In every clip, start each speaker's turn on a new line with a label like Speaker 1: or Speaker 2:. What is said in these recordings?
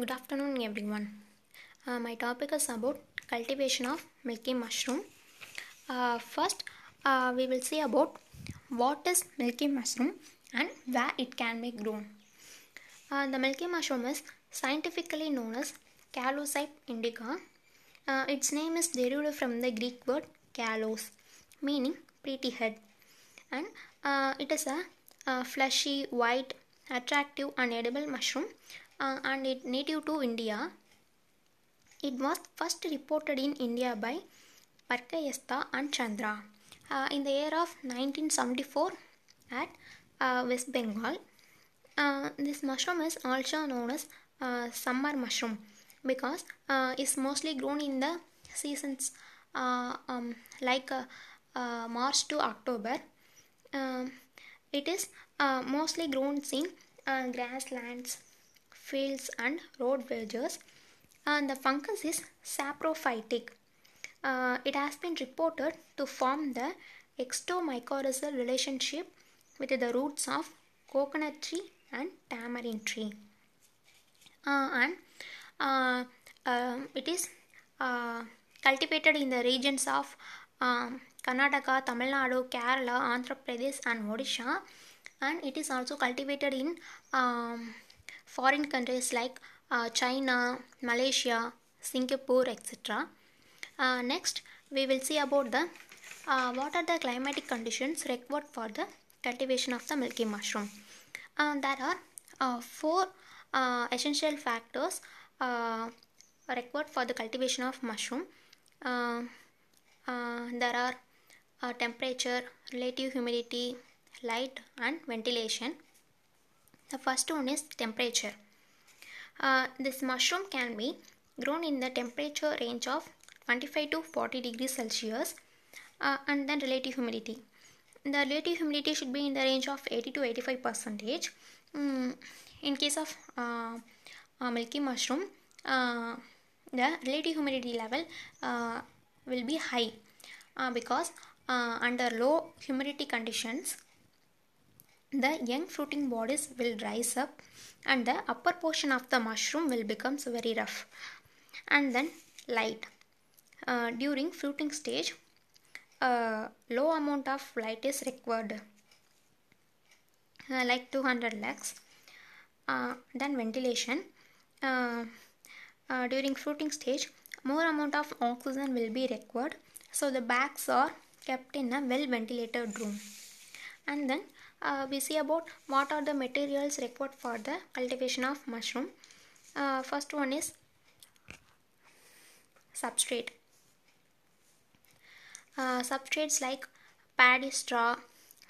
Speaker 1: Good afternoon, everyone. Uh, my topic is about cultivation of milky mushroom. Uh, first, uh, we will see about what is milky mushroom and where it can be grown. Uh, the milky mushroom is scientifically known as Calocype indica. Uh, its name is derived from the Greek word kalos, meaning pretty head, and uh, it is a, a fleshy, white, attractive, and edible mushroom uh, and it native to India. It was first reported in India by Parkayasta and Chandra uh, in the year of 1974 at uh, West Bengal. Uh, this mushroom is also known as uh, summer mushroom because uh, it's mostly grown in the seasons um, like March to October. Um, it is mostly grown in grasslands fields and road verges. And the fungus is saprophytic. Uh, it has been reported to form the extomycorrhizal relationship with the roots of coconut tree and tamarind tree. Uh, and uh, um, it is uh, cultivated in the regions of um, Karnataka, Tamil Nadu, Kerala, Andhra Pradesh, and Odisha. And it is also cultivated in um, foreign countries like uh, China, Malaysia, Singapore, etc. Uh, next, we will see about the uh, what are the climatic conditions required for the cultivation of the milky mushroom. Uh, there are uh, four uh, essential factors required for the cultivation of mushroom. there are temperature, relative humidity, light, and ventilation. The first one is temperature. Uh, this mushroom can be grown in the temperature range of 25 to 40 degrees Celsius uh, and then relative humidity. The relative humidity should be in the range of 80 to 85 percentage. Mm, in case of uh, milky mushroom, uh, the relative humidity level uh, will be high uh, because under low humidity conditions, the young fruiting bodies will rise up and the upper portion of the mushroom will become very rough and then light uh, during fruiting stage a low amount of light is required uh, like 200 lux uh, then ventilation uh, uh, during fruiting stage more amount of oxygen will be required so the bags are kept in a well ventilated room and then uh, we see about what are the materials required for the cultivation of mushroom uh, first one is substrate uh, substrates like paddy straw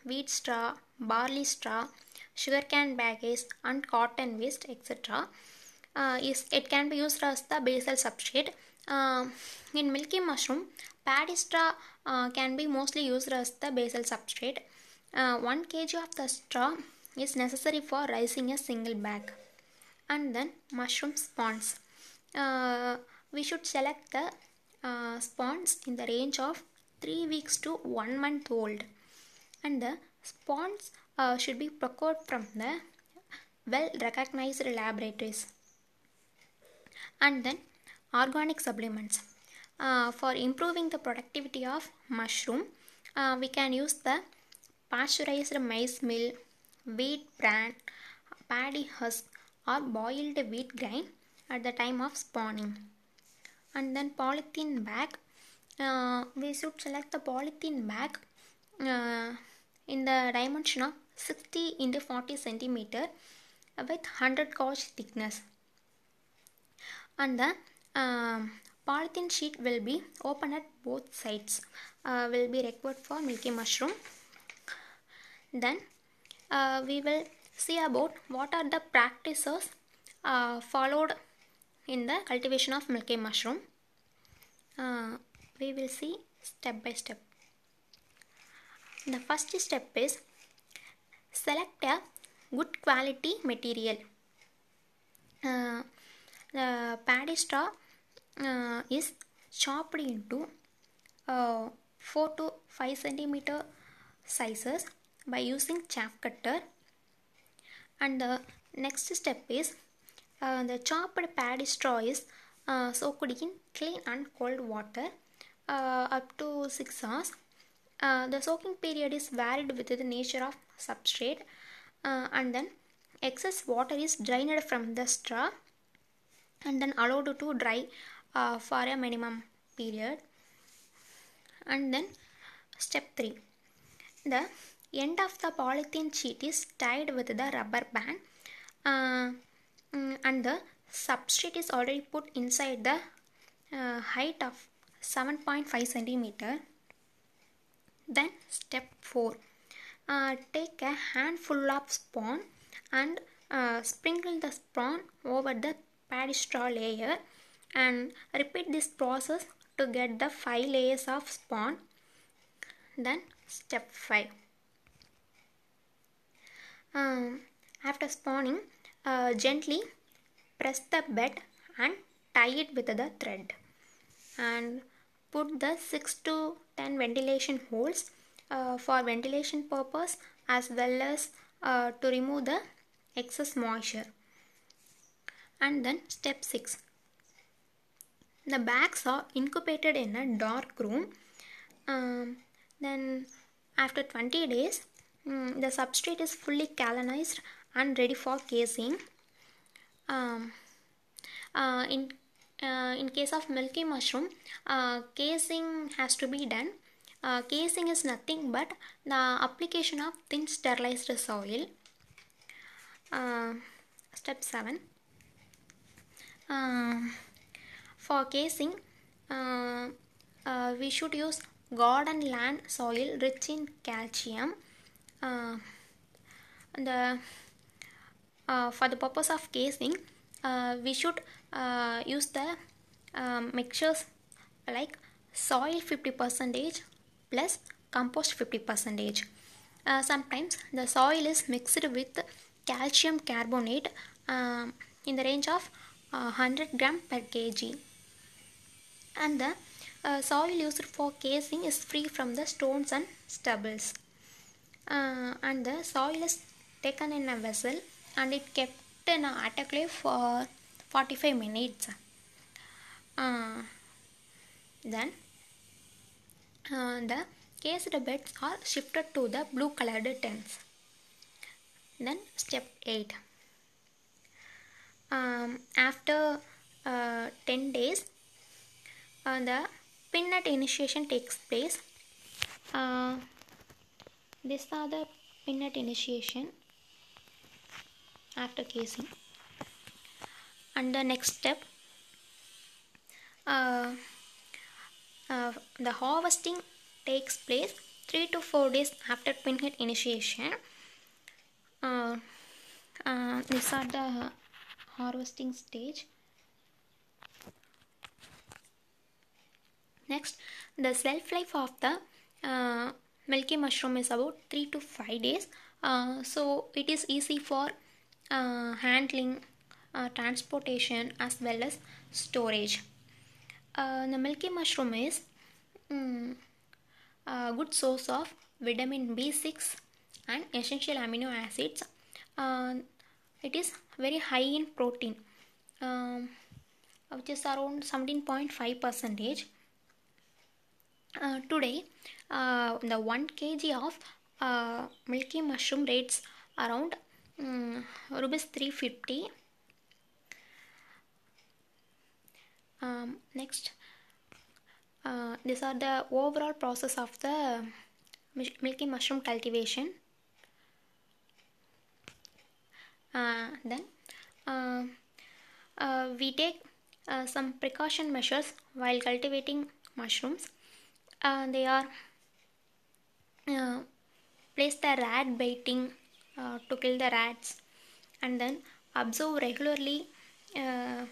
Speaker 1: wheat straw barley straw sugarcane bagasse and cotton waste etc uh, is it can be used as the basal substrate uh, in milky mushroom paddy straw uh, can be mostly used as the basal substrate uh, 1 kg of the straw is necessary for rising a single bag. And then mushroom spawns. Uh, we should select the uh, spawns in the range of 3 weeks to 1 month old. And the spawns uh, should be procured from the well recognized laboratories. And then organic supplements. Uh, for improving the productivity of mushroom, uh, we can use the pasteurized maize meal, wheat bran, paddy husk, or boiled wheat grain at the time of spawning. And then polythene bag. Uh, we should select the polythene bag uh, in the dimension of 60 into 40 centimeter with 100 gauge thickness. And the uh, um, polythene sheet will be open at both sides. Uh, will be required for milky mushroom then uh, we will see about what are the practices uh, followed in the cultivation of milky mushroom uh, we will see step by step the first step is select a good quality material uh, the paddy straw uh, is chopped into uh, 4 to 5 centimeter sizes by using chaff cutter and the next step is uh, the chopped paddy straw is uh, soaked in clean and cold water uh, up to 6 hours. Uh, the soaking period is varied with the nature of substrate uh, and then excess water is drained from the straw and then allowed to dry uh, for a minimum period and then step 3 the End of the polythene sheet is tied with the rubber band uh, mm, and the substrate is already put inside the uh, height of 7.5 centimeter. Then step 4. Uh, take a handful of spawn and uh, sprinkle the spawn over the paddy straw layer and repeat this process to get the 5 layers of spawn. Then step 5. Um, after spawning, uh, gently press the bed and tie it with the thread and put the 6 to 10 ventilation holes uh, for ventilation purpose as well as uh, to remove the excess moisture and then step 6 the bags are incubated in a dark room um, then after 20 days Mm, the substrate is fully calinized and ready for casing. Um, uh, in, uh, in case of milky mushroom, uh, casing has to be done. Uh, casing is nothing but the application of thin sterilized soil. Uh, step 7 uh, For casing, we should use garden land soil rich in calcium the uh, uh, uh, for the purpose of casing we should use the um, mixtures like soil 50 percentage plus compost 50 percentage uh, sometimes the soil is mixed with calcium carbonate um, in the range of uh, 100 gram per kg and the uh, soil used for casing is free from the stones and stubbles uh, and the soil is taken in a vessel and it kept in an autoclave for 45 minutes. Uh, then uh, the cased beds are shifted to the blue colored tents. Then step 8. Um, after uh, 10 days, uh, the pinnet initiation takes place. Uh, these are the pinhead initiation after casing. And the next step, uh, uh, the harvesting takes place 3 to 4 days after pinhead initiation. Uh, uh, these are the harvesting stage. Next, the shelf life of the uh, milky mushroom is about 3 to 5 days uh, so it is easy for uh, handling uh, transportation as well as storage uh, the milky mushroom is um, a good source of vitamin b6 and essential amino acids uh, it is very high in protein um, which is around 17.5 percentage uh, today, uh, the 1 kg of uh, milky mushroom rates around um, rupees 350. Um, next, uh, these are the overall process of the milky mushroom cultivation. Uh, then, uh, we take some precaution measures while cultivating mushrooms uh, they are uh, place the rat baiting uh, to kill the rats and then observe regularly uh,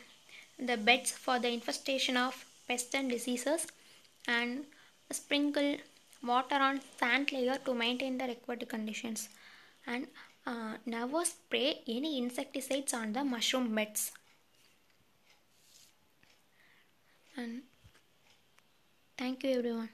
Speaker 1: the beds for the infestation of pests and diseases and sprinkle water on sand layer to maintain the required conditions and uh, never spray any insecticides on the mushroom beds and thank you everyone